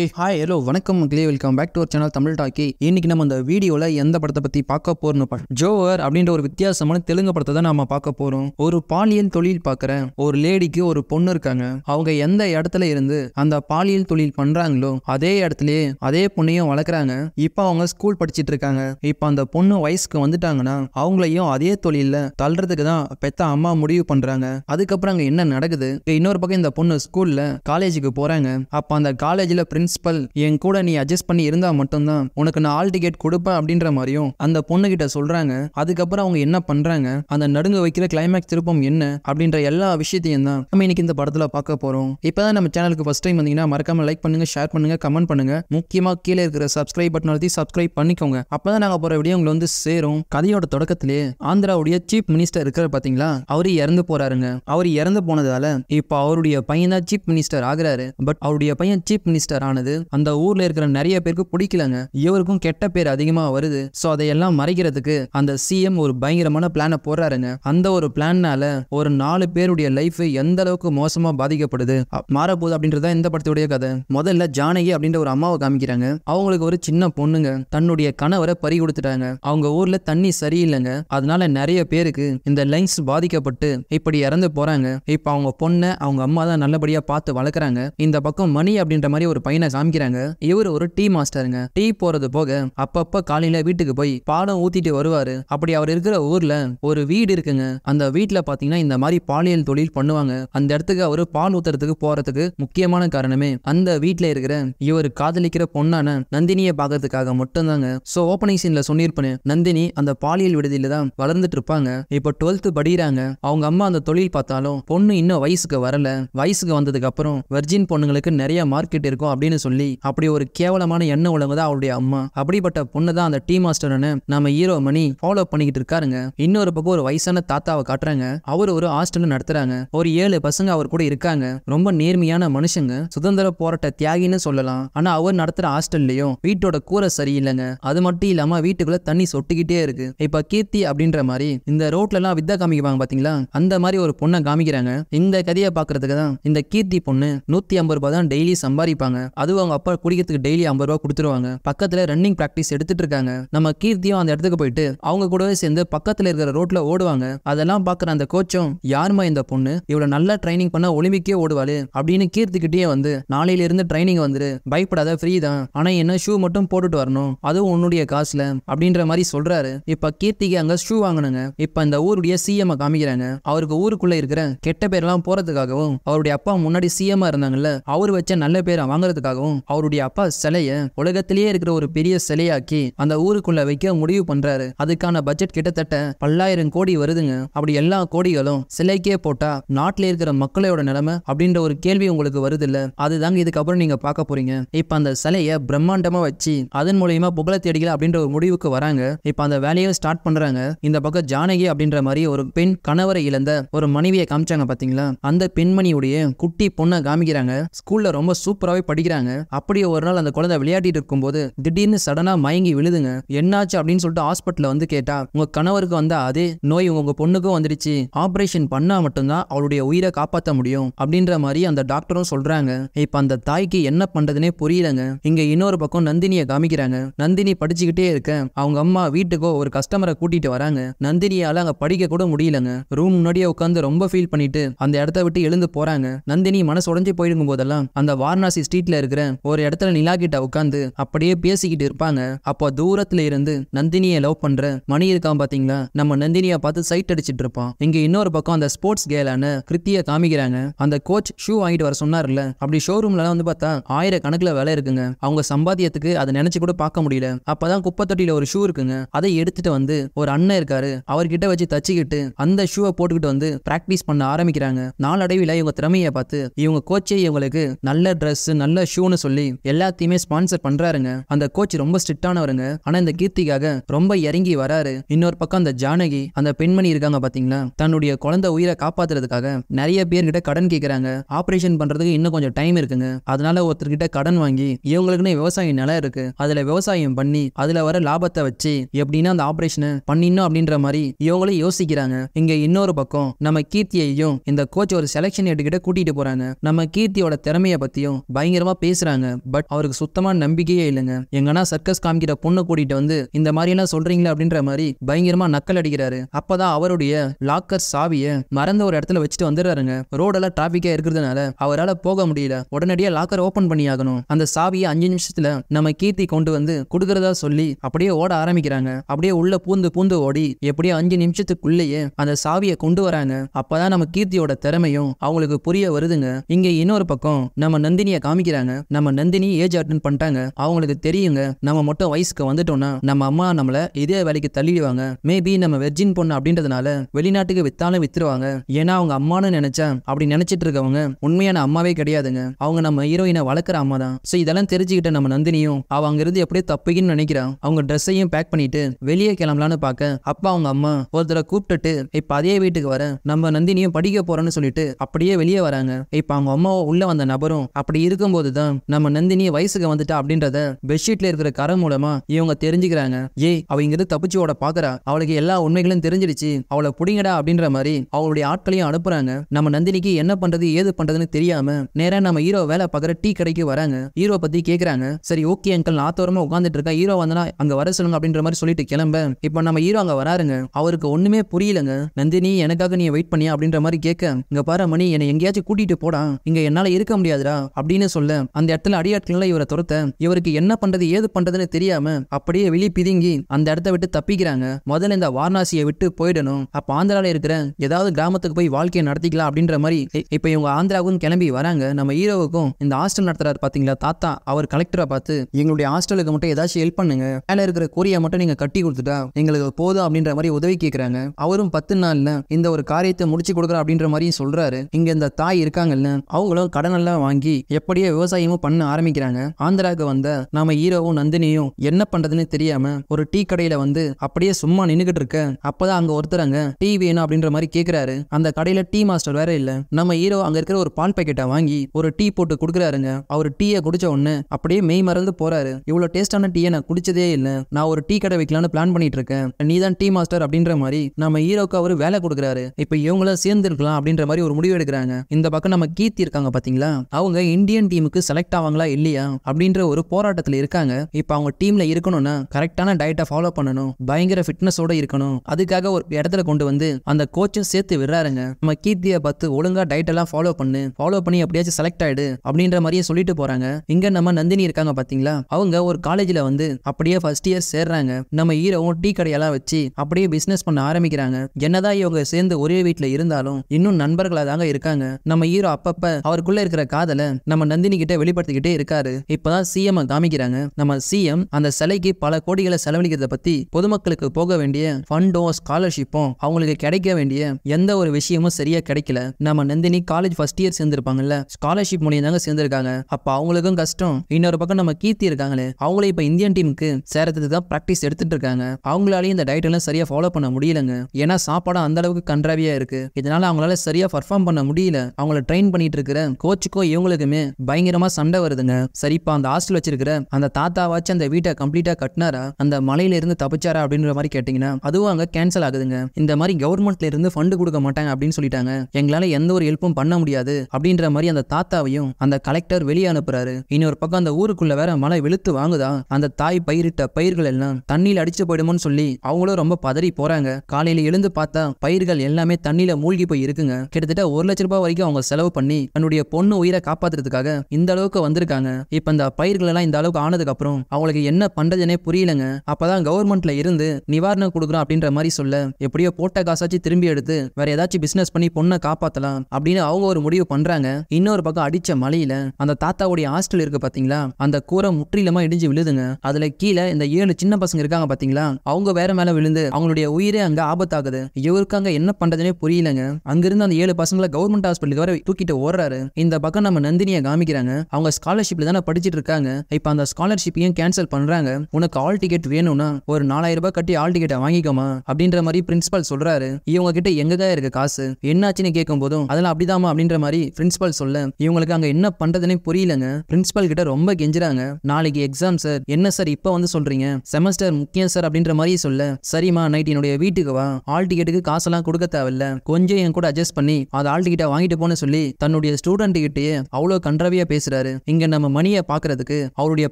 ஏ hi hello வணக்கம் கிளே welcome back to our channel Tamil talkie இன்னைக்கு நம்ம அந்த வீடியோவில் எந்த படத்தை பற்றி பார்க்க போறோம்னு ஜோவர் அப்படின்ற ஒரு வித்தியாசமான தெலுங்கு படத்தை தான் நம்ம பார்க்க போகிறோம் ஒரு பாலியல் தொழில் பார்க்குறேன் ஒரு லேடிக்கு ஒரு பொண்ணு இருக்காங்க அவங்க எந்த இடத்துல இருந்து அந்த பாலியல் தொழில் பண்ணுறாங்களோ அதே இடத்துலயே அதே பொண்ணையும் வளர்க்குறாங்க இப்போ அவங்க ஸ்கூல் படிச்சுட்டு இருக்காங்க இப்போ அந்த பொண்ணு வயசுக்கு வந்துட்டாங்கன்னா அவங்களையும் அதே தொழிலில் தள்ளுறதுக்கு தான் பெத்த அம்மா முடிவு பண்ணுறாங்க அதுக்கப்புறம் அங்கே என்ன நடக்குது இன்னொரு பக்கம் இந்த பொண்ணு ஸ்கூலில் காலேஜுக்கு போகிறாங்க அப்போ அந்த காலேஜில் பிரின்ஸ் பிரின்சிபல் என் கூட நீ அட்ஜஸ்ட் பண்ணி இருந்தா மட்டும்தான் உனக்கு நான் ஆல் டிக்கெட் கொடுப்பேன் அப்படின்ற மாதிரியும் அந்த பொண்ணு கிட்ட சொல்றாங்க அதுக்கப்புறம் அவங்க என்ன பண்றாங்க அந்த நடுங்க வைக்கிற கிளைமேக்ஸ் திருப்பம் என்ன அப்படின்ற எல்லா விஷயத்தையும் தான் நம்ம இன்னைக்கு இந்த படத்துல பார்க்க போறோம் இப்பதான் நம்ம சேனலுக்கு ஃபர்ஸ்ட் டைம் வந்தீங்கன்னா மறக்காம லைக் பண்ணுங்க ஷேர் பண்ணுங்க கமெண்ட் பண்ணுங்க முக்கியமா கீழே இருக்கிற சப்ஸ்கிரைப் பட்டன் அழுத்தி சப்ஸ்கிரைப் பண்ணிக்கோங்க அப்பதான் நாங்க போற வீடியோ உங்களை வந்து சேரும் கதையோட தொடக்கத்திலே ஆந்திராவுடைய சீஃப் மினிஸ்டர் இருக்கிற பாத்தீங்களா அவரு இறந்து போறாருங்க அவர் இறந்து போனதால இப்ப அவருடைய பையன் தான் சீஃப் மினிஸ்டர் ஆகிறாரு பட் அவருடைய பையன் சீஃப் மினிஸ்டர் ஆன ஆனது அந்த ஊர்ல இருக்கிற நிறைய பேருக்கு பிடிக்கலங்க இவருக்கும் கெட்ட பேர் அதிகமா வருது சோ அதையெல்லாம் மறைக்கிறதுக்கு அந்த சிஎம் ஒரு பயங்கரமான பிளானை போடுறாருங்க அந்த ஒரு பிளான்னால ஒரு நாலு பேருடைய லைஃப் எந்த அளவுக்கு மோசமா பாதிக்கப்படுது மாறப்போகுது அப்படின்றத இந்த படத்துடைய கதை முதல்ல ஜானகி அப்படின்ற ஒரு அம்மாவை காமிக்கிறாங்க அவங்களுக்கு ஒரு சின்ன பொண்ணுங்க தன்னுடைய கணவரை பறி கொடுத்துட்டாங்க அவங்க ஊர்ல தண்ணி சரியில்லைங்க அதனால நிறைய பேருக்கு இந்த லைன்ஸ் பாதிக்கப்பட்டு இப்படி இறந்து போறாங்க இப்ப அவங்க பொண்ணை அவங்க அம்மா தான் நல்லபடியா பார்த்து வளர்க்குறாங்க இந்த பக்கம் மணி அப்படின்ற மாதிரி ஒரு பையன் மைனஸ் காமிக்கிறாங்க இவர் ஒரு டீ மாஸ்டருங்க டீ போறது போக அப்பப்ப காலையில வீட்டுக்கு போய் பாலம் ஊத்திட்டு வருவாரு அப்படி அவர் இருக்கிற ஊர்ல ஒரு வீடு இருக்குங்க அந்த வீட்டுல பாத்தீங்கன்னா இந்த மாதிரி பாலியல் தொழில் பண்ணுவாங்க அந்த இடத்துக்கு அவரு பால் ஊத்துறதுக்கு போறதுக்கு முக்கியமான காரணமே அந்த வீட்டுல இருக்கிற இவர் காதலிக்கிற பொண்ணான நந்தினியை பாக்கிறதுக்காக மட்டும்தாங்க சோ ஓப்பனிங் சீன்ல சொல்லியிருப்பேன் நந்தினி அந்த பாலியல் விடுதியில தான் வளர்ந்துட்டு இருப்பாங்க இப்போ டுவெல்த் படிக்கிறாங்க அவங்க அம்மா அந்த தொழில் பார்த்தாலும் பொண்ணு இன்னும் வயசுக்கு வரல வயசுக்கு வந்ததுக்கு அப்புறம் வெர்ஜின் பொண்ணுங்களுக்கு நிறைய மார்க்கெட் இருக்கும் அப்படின்னு அப்படின்னு சொல்லி அப்படி ஒரு கேவலமான எண்ணம் உலகதான் அவருடைய அம்மா அப்படிப்பட்ட பொண்ணு தான் அந்த டீ மாஸ்டர்னு நம்ம ஹீரோ மணி ஃபாலோ பண்ணிக்கிட்டு இருக்காருங்க இன்னொரு பக்கம் ஒரு வயசான தாத்தாவை காட்டுறாங்க அவர் ஒரு ஹாஸ்டல் நடத்துறாங்க ஒரு ஏழு பசங்க அவர் கூட இருக்காங்க ரொம்ப நேர்மையான மனுஷங்க சுதந்திர போராட்ட தியாகின்னு சொல்லலாம் ஆனா அவர் நடத்துற ஹாஸ்டல்லையும் வீட்டோட கூரை சரியில்லைங்க அது மட்டும் இல்லாம வீட்டுக்குள்ள தண்ணி சொட்டுக்கிட்டே இருக்கு இப்ப கீர்த்தி அப்படின்ற மாதிரி இந்த ரோட்ல எல்லாம் வித்தா காமிக்குவாங்க பாத்தீங்களா அந்த மாதிரி ஒரு பொண்ணை காமிக்கிறாங்க இந்த கதையை பாக்குறதுக்கு தான் இந்த கீர்த்தி பொண்ணு நூத்தி ஐம்பது ரூபாய் தான் டெய்லி சம்பாதிப்பாங்க அதுவும் அவங்க அப்பா குடிக்கிறதுக்கு டெய்லி ஐம்பது ரூபா கொடுத்துருவாங்க பக்கத்தில் ரன்னிங் ப்ராக்டிஸ் எடுத்துட்டு இருக்காங்க நம்ம கீர்த்தியும் அந்த இடத்துக்கு போயிட்டு அவங்க கூடவே சேர்ந்து பக்கத்தில் இருக்கிற ரோட்டில் ஓடுவாங்க அதெல்லாம் பார்க்குற அந்த கோச்சும் யாருமா இந்த பொண்ணு இவ்வளவு நல்லா ட்ரைனிங் பண்ணால் ஒலிம்பிக்கே ஓடுவாள் அப்படின்னு கீர்த்திக்கிட்டே வந்து நாளையில இருந்து ட்ரைனிங் வந்துரு பயப்படாத ஃப்ரீ தான் ஆனால் என்ன ஷூ மட்டும் போட்டுட்டு வரணும் அதுவும் உன்னுடைய காசில் அப்படின்ற மாதிரி சொல்கிறாரு இப்போ கீர்த்திக்கு அங்கே ஷூ வாங்கினாங்க இப்போ இந்த ஊருடைய சிஎம் காமிக்கிறாங்க அவருக்கு ஊருக்குள்ளே இருக்கிற கெட்ட பேர்லாம் போகிறதுக்காகவும் அவருடைய அப்பா முன்னாடி சிஎம் இருந்தாங்கல்ல அவர் வச்ச நல்ல பேரை வாங்குறதுக்காக செய்வதற்காகவும் அவருடைய அப்பா சிலையை உலகத்திலேயே இருக்கிற ஒரு பெரிய சிலையாக்கி அந்த ஊருக்குள்ள வைக்க முடிவு பண்றாரு அதுக்கான பட்ஜெட் கிட்டத்தட்ட பல்லாயிரம் கோடி வருதுங்க அப்படி எல்லா கோடிகளும் சிலைக்கே போட்டா நாட்டில இருக்கிற மக்களோட நிலைமை அப்படின்ற ஒரு கேள்வி உங்களுக்கு வருது இல்ல அதுதாங்க இதுக்கப்புறம் நீங்க பார்க்க போறீங்க இப்ப அந்த சிலையை பிரம்மாண்டமா வச்சு அதன் மூலியமா புகழ தேடிகள் அப்படின்ற ஒரு முடிவுக்கு வராங்க இப்ப அந்த வேலையை ஸ்டார்ட் பண்றாங்க இந்த பக்கம் ஜானகி அப்படின்ற மாதிரி ஒரு பெண் கணவரை இழந்த ஒரு மனைவியை காமிச்சாங்க பாத்தீங்களா அந்த பெண்மணியுடைய குட்டி பொண்ணை காமிக்கிறாங்க ஸ்கூல்ல ரொம்ப சூப்பராகவே படிக்கிறாங்க அடிக்கிறாங்க அப்படியே ஒரு நாள் அந்த குழந்தை விளையாடிட்டு இருக்கும்போது திடீர்னு சடனா மயங்கி விழுதுங்க என்னாச்சு அப்படின்னு சொல்லிட்டு ஹாஸ்பிட்டலில் வந்து கேட்டா உங்க கணவருக்கு வந்த அதே நோய் உங்க பொண்ணுக்கும் வந்துடுச்சு ஆபரேஷன் பண்ணா மட்டும்தான் அவளுடைய உயிரை காப்பாற்ற முடியும் அப்படின்ற மாதிரி அந்த டாக்டரும் சொல்றாங்க இப்ப அந்த தாய்க்கு என்ன பண்றதுனே புரியலங்க இங்க இன்னொரு பக்கம் நந்தினியை காமிக்கிறாங்க நந்தினி படிச்சுக்கிட்டே இருக்க அவங்க அம்மா வீட்டுக்கோ ஒரு கஸ்டமரை கூட்டிட்டு வராங்க நந்தினியால அங்க படிக்க கூட முடியலங்க ரூம் முன்னாடியே உட்காந்து ரொம்ப ஃபீல் பண்ணிட்டு அந்த இடத்த விட்டு எழுந்து போறாங்க நந்தினி மனசு உடஞ்சி போயிருக்கும் போதெல்லாம் அந்த வாரணாசி ஸ்ட்ரீட்ல இருக்க இருக்கிற ஒரு இடத்துல நிலா கிட்ட உட்காந்து அப்படியே பேசிக்கிட்டு இருப்பாங்க அப்போ தூரத்துல இருந்து நந்தினியை லவ் பண்ற மணி இருக்கான் பாத்தீங்களா நம்ம நந்தினியா பார்த்து சைட் அடிச்சிட்டு இருப்பான் இங்க இன்னொரு பக்கம் அந்த ஸ்போர்ட்ஸ் கேலான கிருத்திய காமிக்கிறாங்க அந்த கோச் ஷூ வாங்கிட்டு வர சொன்னார்ல அப்படி ஷோரூம்ல வந்து பார்த்தா ஆயிரக்கணக்கில் வேலை இருக்குங்க அவங்க சம்பாத்தியத்துக்கு அதை நினைச்சு கூட பார்க்க முடியல அப்பதான் குப்பை தொட்டியில ஒரு ஷூ இருக்குங்க அதை எடுத்துட்டு வந்து ஒரு அண்ணன் இருக்காரு அவர்கிட்ட வச்சு தச்சுக்கிட்டு அந்த ஷூவை போட்டுக்கிட்டு வந்து பிராக்டிஸ் பண்ண ஆரம்பிக்கிறாங்க நாளடைவில் இவங்க திறமையை பார்த்து இவங்க கோச்சே இவங்களுக்கு நல்ல ட்ரெஸ் நல்ல ஷூ ஷூன்னு சொல்லி எல்லாத்தையுமே ஸ்பான்சர் பண்றாருங்க அந்த கோச் ரொம்ப ஸ்ட்ரிக்டானவருங்க ஆனா இந்த கீர்த்திக்காக ரொம்ப இறங்கி வராரு இன்னொரு பக்கம் அந்த ஜானகி அந்த பெண்மணி இருக்காங்க பாத்தீங்களா தன்னுடைய குழந்தை உயிரை காப்பாத்துறதுக்காக நிறைய பேர்கிட்ட கடன் கேட்கறாங்க ஆபரேஷன் பண்றதுக்கு இன்னும் கொஞ்சம் டைம் இருக்குங்க அதனால ஒருத்தர்கிட்ட கடன் வாங்கி இவங்களுக்குன்னு விவசாய நிலம் இருக்கு அதுல விவசாயம் பண்ணி அதுல வர லாபத்தை வச்சு எப்படின்னா அந்த ஆபரேஷனை பண்ணினோம் அப்படின்ற மாதிரி இவங்களும் யோசிக்கிறாங்க இங்க இன்னொரு பக்கம் நம்ம கீர்த்தியையும் இந்த கோச் ஒரு செலெக்ஷன் எடுத்துக்கிட்ட கூட்டிட்டு போறாங்க நம்ம கீர்த்தியோட திறமைய பத்தியும் பயங்கரமா பேசுறாங்க பட் அவருக்கு சுத்தமா நம்பிக்கையே இல்லைங்க எங்கன்னா சர்க்கஸ் காமிக்கிற பொண்ணு கூட்டிட்டு வந்து இந்த மாதிரி என்ன சொல்றீங்களா அப்படின்ற மாதிரி பயங்கரமா நக்கல் அடிக்கிறாரு அப்பதான் அவருடைய லாக்கர் சாவியை மறந்த ஒரு இடத்துல வச்சுட்டு வந்துடுறாருங்க ரோடெல்லாம் டிராபிக்கா இருக்கிறதுனால அவரால் போக முடியல உடனடியாக லாக்கர் ஓபன் பண்ணி ஆகணும் அந்த சாவியை அஞ்சு நிமிஷத்துல நம்ம கீர்த்தி கொண்டு வந்து கொடுக்கறதா சொல்லி அப்படியே ஓட ஆரம்பிக்கிறாங்க அப்படியே உள்ள பூந்து பூந்து ஓடி எப்படியோ அஞ்சு நிமிஷத்துக்குள்ளேயே அந்த சாவியை கொண்டு வராங்க அப்பதான் நம்ம கீர்த்தியோட திறமையும் அவங்களுக்கு புரிய வருதுங்க இங்க இன்னொரு பக்கம் நம்ம நந்தினியை காமிக்கிறாங்க பண்ணிட்டாங்க நம்ம நந்தினி ஏஜ் அட்டன் பண்ணிட்டாங்க அவங்களுக்கு தெரியுங்க நம்ம மொட்டை வயசுக்கு வந்துட்டோம்னா நம்ம அம்மா நம்மள இதே வேலைக்கு தள்ளிடுவாங்க மேபி நம்ம வெர்ஜின் பொண்ணு அப்படின்றதுனால வெளிநாட்டுக்கு வித்தாலும் வித்துருவாங்க ஏன்னா அவங்க அம்மானு நினைச்சா அப்படி நினைச்சிட்டு இருக்கவங்க உண்மையான அம்மாவே கிடையாதுங்க அவங்க நம்ம ஹீரோயினை வளர்க்குற அம்மா தான் ஸோ இதெல்லாம் தெரிஞ்சுக்கிட்ட நம்ம நந்தினியும் அவ அங்கிருந்து எப்படியோ தப்பிக்குன்னு நினைக்கிறான் அவங்க ட்ரெஸ்ஸையும் பேக் பண்ணிட்டு வெளியே கிளம்பலான்னு பார்க்க அப்பா அவங்க அம்மா ஒருத்தரை கூப்பிட்டுட்டு இப்போ அதே வீட்டுக்கு வர நம்ம நந்தினியும் படிக்க போறோம்னு சொல்லிட்டு அப்படியே வெளியே வராங்க இப்போ அவங்க அம்மாவை உள்ள வந்த நபரும் அப்படி இருக்கும்போது தான் நம்ம நந்தினி வயசுக்கு வந்துட்டா அப்படின்றத பெட்ஷீட்ல இருக்கிற கரம் மூலமா இவங்க தெரிஞ்சுக்கிறாங்க ஏ அவ இங்கிருந்து தப்பிச்சு ஓட பாக்குறா அவளுக்கு எல்லா உண்மைகளும் தெரிஞ்சிடுச்சு அவளை புடிங்கடா அப்படின்ற மாதிரி அவளுடைய ஆட்களையும் அனுப்புறாங்க நம்ம நந்தினிக்கு என்ன பண்றது ஏது பண்றதுன்னு தெரியாம நேரா நம்ம ஹீரோ வேலை பாக்குற டீ கடைக்கு வராங்க ஹீரோ பத்தி கேக்குறாங்க சரி ஓகே அங்கிள் நாத்தோரமா உட்காந்துட்டு இருக்கா ஹீரோ வந்தனா அங்க வர சொல்லுங்க அப்படின்ற மாதிரி சொல்லிட்டு கிளம்ப இப்ப நம்ம ஹீரோ அங்க வராருங்க அவருக்கு ஒண்ணுமே புரியலங்க நந்தினி எனக்காக நீ வெயிட் பண்ணியா அப்படின்ற மாதிரி கேட்க இங்க பாரு மணி என்னை எங்கேயாச்சும் கூட்டிட்டு போடா இங்க என்னால இருக்க முடியாதுடா அப்படின்னு சொல்ல அந்த இடத்துல அடியாட்கள் இவரை துரத்த இவருக்கு என்ன பண்றது ஏது பண்றதுன்னு தெரியாம அப்படியே வெளியே பிதுங்கி அந்த இடத்த விட்டு தப்பிக்கிறாங்க முதல்ல இந்த வாரணாசியை விட்டு போயிடணும் அப்ப ஆந்திரால இருக்கிற ஏதாவது கிராமத்துக்கு போய் வாழ்க்கையை நடத்திக்கலாம் அப்படின்ற மாதிரி இப்ப இவங்க ஆந்திராவுக்கும் கிளம்பி வராங்க நம்ம ஹீரோவுக்கும் இந்த ஹாஸ்டல் நடத்துறாரு பாத்தீங்களா தாத்தா அவர் கலெக்டரை பார்த்து எங்களுடைய ஹாஸ்டலுக்கு மட்டும் ஏதாச்சும் ஹெல்ப் பண்ணுங்க மேல இருக்கிற கோரியா மட்டும் நீங்க கட்டி கொடுத்துட்டா எங்களுக்கு போதும் அப்படின்ற மாதிரி உதவி கேட்கிறாங்க அவரும் பத்து நாள்ல இந்த ஒரு காரியத்தை முடிச்சு கொடுக்குற அப்படின்ற மாதிரியும் சொல்றாரு இங்க இந்த தாய் இருக்காங்கல்ல அவங்களும் கடன் எல்லாம் வாங்கி எப்படியே விவசாயம் விவசாயமும் பண்ண ஆரம்பிக்கிறாங்க ஆந்திராவுக்கு வந்த நாம ஹீரோவும் நந்தினியும் என்ன பண்றதுன்னு தெரியாம ஒரு டீ கடையில வந்து அப்படியே சும்மா நின்னுகிட்டு இருக்க அப்பதான் அங்க ஒருத்தர் அங்க டீ வேணும் அப்படின்ற மாதிரி கேக்குறாரு அந்த கடையில டீ மாஸ்டர் வேற இல்ல நம்ம ஹீரோ அங்க இருக்கிற ஒரு பால் பாக்கெட்டை வாங்கி ஒரு டீ போட்டு கொடுக்குறாருங்க அவர் டீயை குடிச்ச உடனே அப்படியே மெய் மறந்து போறாரு இவ்வளவு டேஸ்டான டீயை நான் குடிச்சதே இல்ல நான் ஒரு டீ கடை வைக்கலாம்னு பிளான் பண்ணிட்டு இருக்கேன் நீ தான் டீ மாஸ்டர் அப்படின்ற மாதிரி நம்ம ஹீரோக்கு அவர் வேலை கொடுக்குறாரு இப்ப இவங்களும் சேர்ந்து இருக்கலாம் அப்படின்ற மாதிரி ஒரு முடிவு எடுக்கிறாங்க இந்த பக்கம் நம்ம கீர்த்தி இருக்காங்க பாத்தீங்களா அவங்க இந்தியன் டீமுக்கு செலக்ட் ஆவாங்களா இல்லையா அப்படின்ற ஒரு போராட்டத்தில் இருக்காங்க இப்போ அவங்க டீம்ல இருக்கணும்னா கரெக்டான டயட்டை ஃபாலோ பண்ணணும் பயங்கர ஃபிட்னஸோட இருக்கணும் அதுக்காக ஒரு இடத்துல கொண்டு வந்து அந்த கோச்சும் சேர்த்து விடுறாருங்க நம்ம கீர்த்தியை பார்த்து ஒழுங்கா டயட் எல்லாம் ஃபாலோ பண்ணு ஃபாலோ பண்ணி எப்படியாச்சும் செலக்ட் ஆயிடு அப்படின்ற மாதிரியே சொல்லிட்டு போறாங்க இங்க நம்ம நந்தினி இருக்காங்க பாத்தீங்களா அவங்க ஒரு காலேஜ்ல வந்து அப்படியே ஃபர்ஸ்ட் இயர் சேர்றாங்க நம்ம ஹீரோவும் டீ கடையெல்லாம் வச்சு அப்படியே பிசினஸ் பண்ண ஆரம்பிக்கிறாங்க என்னதான் இவங்க சேர்ந்து ஒரே வீட்டுல இருந்தாலும் இன்னும் நண்பர்களாக தாங்க இருக்காங்க நம்ம ஹீரோ அப்பப்ப அவருக்குள்ள இருக்கிற காதலை நம்ம நந்தினி கிட்ட வெளிப்படுத்திக்கிட்டே இருக்காரு இப்பதான் சிஎம் காமிக்கிறாங்க நம்ம சிஎம் அந்த சிலைக்கு பல கோடிகளை செலவழிக்கிறத பத்தி பொதுமக்களுக்கு போக வேண்டிய ஃபண்டும் ஸ்காலர்ஷிப்பும் அவங்களுக்கு கிடைக்க வேண்டிய எந்த ஒரு விஷயமும் சரியா கிடைக்கல நம்ம நந்தினி காலேஜ் ஃபர்ஸ்ட் இயர் சேர்ந்திருப்பாங்கல்ல ஸ்காலர்ஷிப் மூலியம் தாங்க சேர்ந்திருக்காங்க அப்ப அவங்களுக்கும் கஷ்டம் இன்னொரு பக்கம் நம்ம கீர்த்தி இருக்காங்களே அவங்களே இப்ப இந்தியன் டீமுக்கு சேரத்துக்கு தான் ப்ராக்டிஸ் எடுத்துட்டு இருக்காங்க அவங்களாலையும் இந்த டயட் எல்லாம் சரியா ஃபாலோ பண்ண முடியலங்க ஏன்னா சாப்பாடு அந்த அளவுக்கு கன்றாவியா இருக்கு இதனால அவங்களால சரியா பர்ஃபார்ம் பண்ண முடியல அவங்கள ட்ரெயின் பண்ணிட்டு இருக்கிற கோச்சுக்கோ இவங்களுக்குமே பயங்கரமா அதிகமா சண்டை வருதுங்க சரிப்பா அந்த ஹாஸ்டல் வச்சிருக்கிற அந்த தாத்தாவாச்சும் அந்த வீட்டை கம்ப்ளீட்டா கட்டினாரா அந்த மலையில இருந்து தப்பிச்சாரா அப்படின்ற மாதிரி கேட்டீங்கன்னா அதுவும் அங்க கேன்சல் ஆகுதுங்க இந்த மாதிரி கவர்மெண்ட்ல இருந்து ஃபண்டு கொடுக்க மாட்டாங்க அப்படின்னு சொல்லிட்டாங்க எங்களால எந்த ஒரு ஹெல்ப்பும் பண்ண முடியாது அப்படின்ற மாதிரி அந்த தாத்தாவையும் அந்த கலெக்டர் வெளியே அனுப்புறாரு இன்னொரு பக்கம் அந்த ஊருக்குள்ள வேற மழை வெளுத்து வாங்குதா அந்த தாய் பயிரிட்ட பயிர்கள் எல்லாம் தண்ணியில் அடிச்சு போயிடுமோன்னு சொல்லி அவங்களும் ரொம்ப பதறி போறாங்க காலையில எழுந்து பார்த்தா பயிர்கள் எல்லாமே தண்ணியில மூழ்கி போய் இருக்குங்க கிட்டத்தட்ட ஒரு லட்ச ரூபாய் வரைக்கும் அவங்க செலவு பண்ணி தன்னுடைய பொண்ணு உயிரை காப்பாத்துறதுக்காக இந்த அளவுக்கு வந்திருக்காங்க இப்போ இந்த பயிர்கள் எல்லாம் இந்த அளவுக்கு ஆனதுக்கு அப்புறம் அவங்களுக்கு என்ன பண்றதுனே புரியலங்க அப்பதான் கவர்மெண்ட்ல இருந்து நிவாரணம் கொடுக்குறோம் அப்படின்ற மாதிரி சொல்ல எப்படியோ போட்ட காசாச்சு திரும்பி எடுத்து வேற ஏதாச்சும் பிசினஸ் பண்ணி பொண்ணை காப்பாத்தலாம் அப்படின்னு அவங்க ஒரு முடிவு பண்றாங்க இன்னொரு பக்கம் அடிச்ச மலையில அந்த தாத்தாவுடைய ஹாஸ்டல் இருக்கு பாத்தீங்களா அந்த கூரை முற்றிலுமா இடிஞ்சு விழுதுங்க அதுல கீழே இந்த ஏழு சின்ன பசங்க இருக்காங்க பாத்தீங்களா அவங்க வேற மேல விழுந்து அவங்களுடைய உயிரே அங்க ஆபத்தாகுது இவருக்காங்க என்ன பண்றதுனே புரியலங்க அங்கிருந்து அந்த ஏழு பசங்களை கவர்மெண்ட் ஹாஸ்பிட்டலுக்கு வர தூக்கிட்டு ஓடுறாரு இந்த பக்கம் நம்ம நந்தினியை காமிக்கிறாங்க அவங்க ஸ்காலர்ஷிப்ல தானே படிச்சுட்டு இருக்காங்க இப்போ அந்த ஸ்காலர்ஷிப் ஏன் கேன்சல் பண்றாங்க உனக்கு ஆல் டிக்கெட் வேணும்னா ஒரு நாலாயிரம் ரூபாய் கட்டி ஆல் டிக்கெட்டை வாங்கிக்கோமா அப்படின்ற மாதிரி பிரின்சிபல் சொல்றாரு இவங்க கிட்ட தான் இருக்கு காசு என்னாச்சுன்னு கேட்கும் போதும் அதெல்லாம் அப்படிதாமா அப்படின்ற மாதிரி பிரின்சிபல் சொல்ல இவங்களுக்கு அங்க என்ன பண்றதுன்னே புரியலங்க பிரின்சிபல் கிட்ட ரொம்ப கெஞ்சுறாங்க நாளைக்கு எக்ஸாம் சார் என்ன சார் இப்போ வந்து சொல்றீங்க செமஸ்டர் முக்கியம் சார் அப்படின்ற மாதிரி சொல்ல சரிம்மா நைட் என்னுடைய வீட்டுக்கு வா ஆல் டிக்கெட்டுக்கு காசெல்லாம் கொடுக்க தேவையில்ல கொஞ்சம் என் கூட அட்ஜஸ்ட் பண்ணி அதை ஆல் டிக்கெட்டை வாங்கிட்டு போன சொல்லி தன்னுடைய ஸ்டூடெண்ட் கிட்டேயே அவ்வளோ கன்றவையா பேச பேசுறாரு இங்க நம்ம மணியை பாக்குறதுக்கு அவருடைய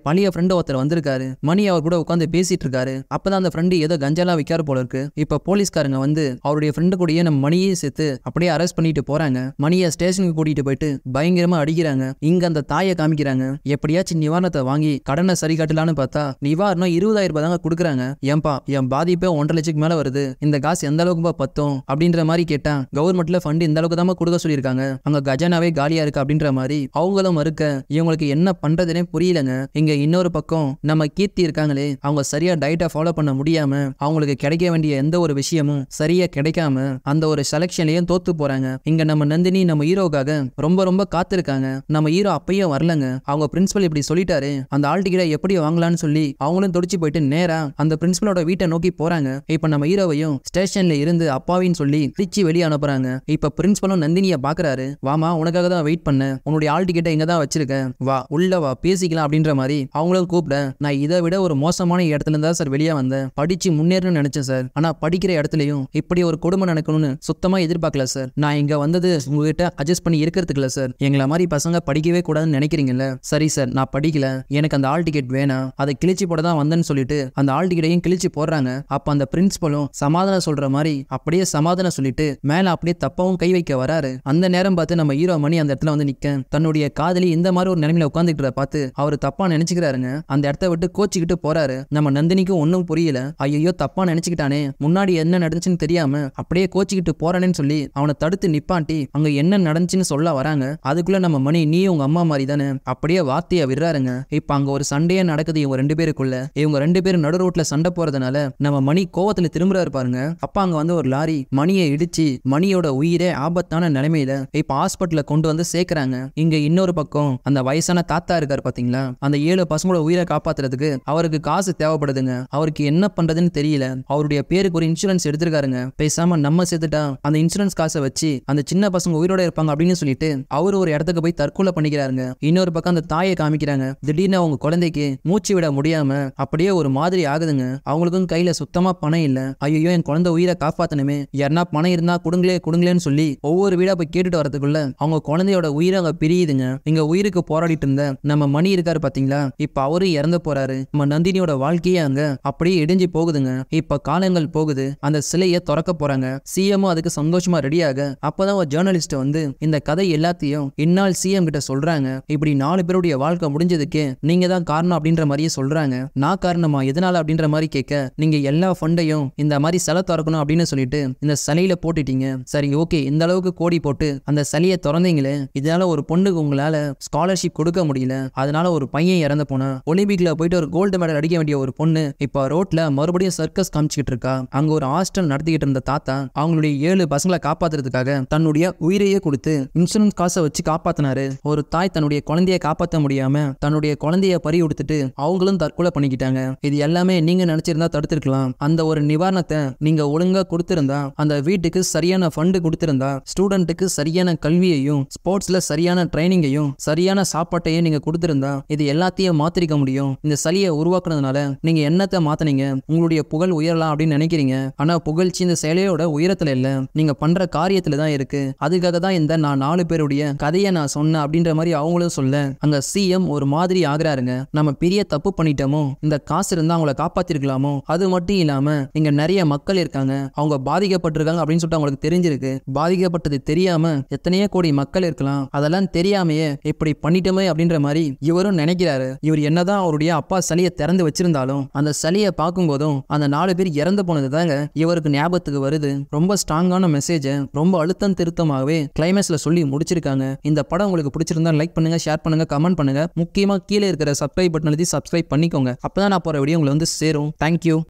பழைய ஃப்ரெண்டு ஒருத்தர் வந்திருக்காரு மணி அவர் கூட உட்காந்து பேசிட்டு இருக்காரு அப்பதான் அந்த ஃப்ரெண்டு ஏதோ கஞ்சாலா விற்காரு போல இருக்கு இப்ப போலீஸ்காரங்க வந்து அவருடைய ஃப்ரெண்டு கூடயே நம்ம மணியே சேர்த்து அப்படியே அரெஸ்ட் பண்ணிட்டு போறாங்க மணியை ஸ்டேஷனுக்கு கூட்டிட்டு போயிட்டு பயங்கரமா அடிக்கிறாங்க இங்க அந்த தாயை காமிக்கிறாங்க எப்படியாச்சும் நிவாரணத்தை வாங்கி கடனை சரி கட்டலான்னு பார்த்தா நிவாரணம் இருபதாயிரம் ரூபாய் தாங்க கொடுக்குறாங்க ஏன்பா என் பாதிப்பே ஒன்றரை லட்சத்துக்கு மேல வருது இந்த காசு எந்த அளவுக்குப்பா பத்தும் அப்படின்ற மாதிரி கேட்டா கவர்மெண்ட்ல ஃபண்ட் இந்த அளவுக்கு தான் கொடுக்க சொல்லியிருக்காங்க அங்க கஜானாவே காலியா இருக்கு அப்படின்ற மாதிரி அவங்களும் மறுக்க இவங்களுக்கு என்ன பண்றதுனே புரியலங்க இங்க இன்னொரு பக்கம் நம்ம கீர்த்தி இருக்காங்களே அவங்க சரியா டயட்டை ஃபாலோ பண்ண முடியாம அவங்களுக்கு கிடைக்க வேண்டிய எந்த ஒரு விஷயமும் சரியா கிடைக்காம அந்த ஒரு செலெக்ஷன்லயும் தோத்து போறாங்க இங்க நம்ம நந்தினி நம்ம ஹீரோக்காக ரொம்ப ரொம்ப காத்திருக்காங்க நம்ம ஹீரோ அப்பயும் வரலங்க அவங்க பிரின்சிபல் இப்படி சொல்லிட்டாரு அந்த ஆல்டிகிட்ட எப்படி வாங்கலாம்னு சொல்லி அவங்களும் தொடிச்சு போயிட்டு நேரா அந்த பிரின்சிபலோட வீட்டை நோக்கி போறாங்க இப்ப நம்ம ஹீரோவையும் ஸ்டேஷன்ல இருந்து அப்பாவின்னு சொல்லி திருச்சி வெளியே அனுப்புறாங்க இப்ப பிரின்சிபலும் நந்தினிய பாக்குறாரு வாமா உனக்காக தான் வெயிட் பண்ண உன்னுடைய ஆல்டிகிட்ட இங்க தான் வச்சு வச்சிருக்கேன் வா உள்ள வா பேசிக்கலாம் அப்படின்ற மாதிரி அவங்களும் கூப்பிட நான் இதை விட ஒரு மோசமான இடத்துல இருந்தா சார் வெளியே வந்தேன் படிச்சு முன்னேறணும்னு நினைச்சேன் சார் ஆனா படிக்கிற இடத்துலயும் இப்படி ஒரு கொடுமை நடக்கணும்னு சுத்தமா எதிர்பார்க்கல சார் நான் இங்க வந்தது உங்ககிட்ட அட்ஜஸ்ட் பண்ணி இருக்கிறதுக்குல சார் எங்களை மாதிரி பசங்க படிக்கவே கூடாதுன்னு நினைக்கிறீங்கல்ல சரி சார் நான் படிக்கல எனக்கு அந்த ஆல் டிக்கெட் வேணாம் அதை கிழிச்சு போட தான் வந்தேன்னு சொல்லிட்டு அந்த ஆல் டிக்கெட்டையும் கிழிச்சு போடுறாங்க அப்ப அந்த பிரின்சிபலும் சமாதானம் சொல்ற மாதிரி அப்படியே சமாதானம் சொல்லிட்டு மேல அப்படியே தப்பாவும் கை வைக்க வராரு அந்த நேரம் பார்த்து நம்ம ஹீரோ மணி அந்த இடத்துல வந்து நிக்க தன்னுடைய காதலி இந்த இந்த மாதிரி ஒரு நிலைமையில உட்காந்துக்கிட்ட பார்த்து அவர் தப்பா நினைச்சுக்கிறாருங்க அந்த இடத்த விட்டு கோச்சிக்கிட்டு போறாரு நம்ம நந்தினிக்கும் ஒன்றும் புரியல ஐயோ தப்பா நினைச்சுக்கிட்டானே முன்னாடி என்ன நடந்துச்சுன்னு தெரியாம அப்படியே கோச்சிக்கிட்டு போறானேன்னு சொல்லி அவனை தடுத்து நிப்பாட்டி அங்க என்ன நடந்துச்சுன்னு சொல்ல வராங்க அதுக்குள்ள நம்ம மணி நீ உங்க அம்மா மாதிரி தானே அப்படியே வார்த்தைய விடுறாருங்க இப்ப அங்க ஒரு சண்டையே நடக்குது இவங்க ரெண்டு பேருக்குள்ள இவங்க ரெண்டு பேரும் நடு ரோட்ல சண்டை போறதுனால நம்ம மணி கோவத்துல திரும்புறாரு பாருங்க அப்ப அங்க வந்து ஒரு லாரி மணியை இடிச்சு மணியோட உயிரே ஆபத்தான நிலைமையில இப்ப ஹாஸ்பிட்டல கொண்டு வந்து சேர்க்கிறாங்க இங்க இன்னொரு பக்கம் அந்த வயசான தாத்தா இருக்காரு பாத்தீங்களா அந்த ஏழு பசங்களோட உயிரை காப்பாத்துறதுக்கு அவருக்கு காசு தேவைப்படுதுங்க அவருக்கு என்ன பண்றதுன்னு தெரியல அவருடைய பேருக்கு ஒரு இன்சூரன்ஸ் எடுத்திருக்காருங்க பேசாம நம்ம சேர்த்துட்டா அந்த இன்சூரன்ஸ் காசை வச்சு அந்த சின்ன பசங்க உயிரோட இருப்பாங்க அப்படின்னு சொல்லிட்டு அவர் ஒரு இடத்துக்கு போய் தற்கொலை பண்ணிக்கிறாருங்க இன்னொரு பக்கம் அந்த தாயை காமிக்கிறாங்க திடீர்னு அவங்க குழந்தைக்கு மூச்சு விட முடியாம அப்படியே ஒரு மாதிரி ஆகுதுங்க அவங்களுக்கும் கையில சுத்தமா பணம் இல்ல ஐயோ என் குழந்தை உயிரை காப்பாத்தணுமே யாருன்னா பணம் இருந்தா குடுங்களே குடுங்களேன்னு சொல்லி ஒவ்வொரு வீடா போய் கேட்டுட்டு வரதுக்குள்ள அவங்க குழந்தையோட உயிரை அங்க பிரியுதுங்க இங்க உயிருக்கு போராடிட்டு இருந்த நம்ம மணி இருக்காரு பாத்தீங்களா இப்ப அவரு இறந்து போறாரு நம்ம நந்தினியோட வாழ்க்கையே அங்க அப்படியே இடிஞ்சு போகுதுங்க இப்ப காலங்கள் போகுது அந்த சிலையை திறக்க போறாங்க சிஎம் அதுக்கு சந்தோஷமா ரெடியாக அப்பதான் ஒரு ஜேர்னலிஸ்ட் வந்து இந்த கதை எல்லாத்தையும் இந்நாள் சிஎம் கிட்ட சொல்றாங்க இப்படி நாலு பேருடைய வாழ்க்கை முடிஞ்சதுக்கு நீங்க தான் காரணம் அப்படின்ற மாதிரியே சொல்றாங்க நான் காரணமா எதனால அப்படின்ற மாதிரி கேட்க நீங்க எல்லா ஃபண்டையும் இந்த மாதிரி சிலை திறக்கணும் அப்படின்னு சொல்லிட்டு இந்த சிலையில போட்டுட்டீங்க சரி ஓகே இந்த அளவுக்கு கோடி போட்டு அந்த சிலையை திறந்தீங்களே இதனால ஒரு பொண்ணுக்கு உங்களால ஸ்காலர்ஷிப் கொடுக்க முடியல அதனால ஒரு பையன் இறந்து போன ஒலிம்பிக்ல போயிட்டு ஒரு கோல்டு மெடல் அடிக்க வேண்டிய ஒரு பொண்ணு இப்போ ரோட்ல மறுபடியும் சர்க்கஸ் காமிச்சுக்கிட்டு இருக்கா அங்க ஒரு ஹாஸ்டல் நடத்திக்கிட்டு இருந்த தாத்தா அவங்களுடைய ஏழு பசங்களை காப்பாத்துறதுக்காக தன்னுடைய உயிரையே கொடுத்து இன்சூரன்ஸ் காசை வச்சு காப்பாத்தினாரு ஒரு தாய் தன்னுடைய குழந்தைய காப்பாற்ற முடியாம தன்னுடைய குழந்தைய பறி கொடுத்துட்டு அவங்களும் தற்கொலை பண்ணிக்கிட்டாங்க இது எல்லாமே நீங்க நினைச்சிருந்தா தடுத்திருக்கலாம் அந்த ஒரு நிவாரணத்தை நீங்க ஒழுங்கா கொடுத்திருந்தா அந்த வீட்டுக்கு சரியான ஃபண்டு கொடுத்திருந்தா ஸ்டூடெண்ட்டுக்கு சரியான கல்வியையும் ஸ்போர்ட்ஸ்ல சரியான ட்ரைனிங்கையும் சரியான சரியான சாப்பாட்டையே நீங்க கொடுத்திருந்தா இது எல்லாத்தையும் மாத்திரிக்க முடியும் இந்த சளியை உருவாக்குனதுனால நீங்க என்னத்தை மாத்தனீங்க உங்களுடைய புகழ் உயரலாம் அப்படின்னு நினைக்கிறீங்க ஆனா புகழ்ச்சி இந்த செயலையோட உயரத்துல இல்ல நீங்க பண்ற காரியத்துல தான் இருக்கு அதுக்காக தான் இந்த நான் நாலு பேருடைய கதையை நான் சொன்னேன் அப்படின்ற மாதிரி அவங்களும் சொல்ல அந்த சிஎம் ஒரு மாதிரி ஆகுறாருங்க நம்ம பெரிய தப்பு பண்ணிட்டோமோ இந்த காசு இருந்தா அவங்கள காப்பாத்திருக்கலாமோ அது மட்டும் இல்லாம நீங்க நிறைய மக்கள் இருக்காங்க அவங்க பாதிக்கப்பட்டிருக்காங்க அப்படின்னு சொல்லிட்டு அவங்களுக்கு தெரிஞ்சிருக்கு பாதிக்கப்பட்டது தெரியாம எத்தனையோ கோடி மக்கள் இருக்கலாம் அதெல்லாம் தெரியாமையே இப்படி பண்ணிட்டோமே அப்படின்ற மாதிரி இவரும் நினைக்கிறாரு இவர் என்னதான் அவருடைய அப்பா சளியை திறந்து வச்சிருந்தாலும் அந்த சளியை பார்க்கும்போதும் அந்த நாலு பேர் இறந்து போனது தாங்க இவருக்கு ஞாபகத்துக்கு வருது ரொம்ப ஸ்ட்ராங்கான மெசேஜை ரொம்ப அழுத்தம் திருத்தமாகவே கிளைமேக்ஸ்ல சொல்லி முடிச்சிருக்காங்க இந்த படம் உங்களுக்கு பிடிச்சிருந்தா லைக் பண்ணுங்க ஷேர் பண்ணுங்க கமெண்ட் பண்ணுங்க முக்கியமாக கீழே இருக்கிற சப்ஸ்கிரைப் பட்டன் எழுதி சப்ஸ்கிரைப் பண்ணிக்கோங்க அப்பதான் நான் போற வீடியோ உங்களை வந்து சேரும் தேங்க்யூ